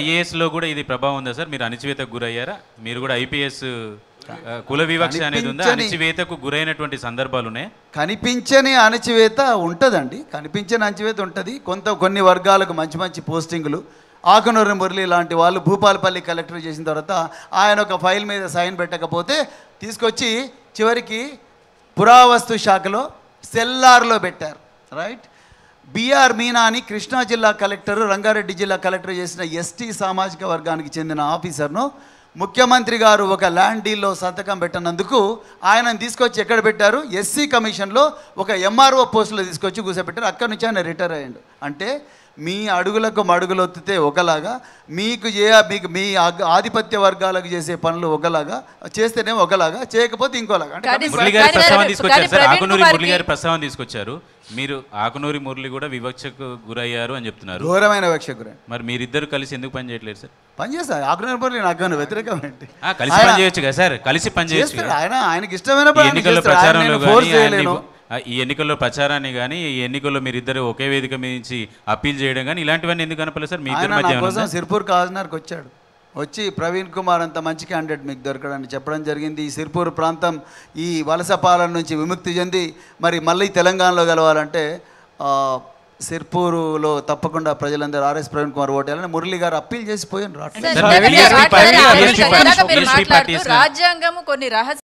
ఐఏఎస్లో కూడా ఇది ప్రభావం ఉందా సార్ మీరు అణచివేతకు గురయ్యారా మీరు కూడా ఐపీఎస్ కుల వివక్ష అనేది ఉందా అణచివేతకు గురైనటువంటి సందర్భాలు ఉన్నాయి కనిపించని అణచివేత ఉంటుందండి కనిపించని అణచివేత ఉంటుంది కొంత కొన్ని వర్గాలకు మంచి మంచి పోస్టింగులు ఆకునూరు మురళి లాంటి వాళ్ళు భూపాలపల్లి కలెక్టర్ చేసిన తర్వాత ఆయన ఒక ఫైల్ మీద సైన్ పెట్టకపోతే తీసుకొచ్చి చివరికి పురావస్తు శాఖలో సెల్లార్లో పెట్టారు రైట్ బీఆర్ మీనాని కృష్ణా జిల్లా కలెక్టర్ రంగారెడ్డి జిల్లా కలెక్టర్ చేసిన ఎస్టీ సామాజిక వర్గానికి చెందిన ఆఫీసర్ను ముఖ్యమంత్రి గారు ఒక ల్యాండ్ డీల్లో సంతకం పెట్టినందుకు ఆయనను తీసుకొచ్చి ఎక్కడ పెట్టారు ఎస్సీ కమిషన్లో ఒక ఎంఆర్ఓ పోస్టులో తీసుకొచ్చి కూర్చోబెట్టారు అక్కడి నుంచి ఆయన రిటైర్ అయ్యాడు అంటే మీ అడుగులకు మడుగులు ఒత్తితే ఒకలాగా మీకు ఏ మీకు మీ ఆధిపత్య వర్గాలకు చేసే పనులు ఒకలాగా చేస్తేనే ఒకలాగా చేయకపోతే ఇంకోలాగా మురళి గారి ప్రస్తావన తీసుకొచ్చారు మీరు ఆకునూరి మురళి కూడా వివక్షకు గురయ్యారు అని చెప్తున్నారు ఘోరమైన వివక్షకు మరి మీరిద్దరు కలిసి ఎందుకు పని చేయట్లేదు సార్ పనిచేస్తారు ఆకునూరి మురళి నాకు వ్యతిరేకం ఏంటి కలిసి పని చేయొచ్చు కదా సార్ కలిసి పనిచేయచ్చు ఆయన ఆయనకి ఇష్టమైన ఎన్నికల ప్రచారంలో ఈ ఎన్నికల్లో ప్రచారాన్ని కానీ ఈ ఎన్నికల్లో మీరిద్దరు ఒకే వేదిక నుంచి అప్పీల్ చేయడం కానీ ఇలాంటివన్నీ ఎందుకు కనపలేదు సార్ మీ కోసం సిర్పూర్ కాజనర్కి వచ్చాడు వచ్చి ప్రవీణ్ కుమార్ అంత మంచి క్యాండిడేట్ మీకు దొరకడానికి చెప్పడం జరిగింది ఈ సిర్పూర్ ప్రాంతం ఈ వలస పాలన నుంచి విముక్తి చెంది మరి మళ్ళీ తెలంగాణలో గెలవాలంటే సిర్పూరులో తప్పకుండా ప్రజలందరూ ఆర్ఎస్ ప్రవీణ్ కుమార్ ఓటేయాలని మురళి గారు అప్పీల్ చేసిపోయాను రాజ్యాంగము కొన్ని రహస్య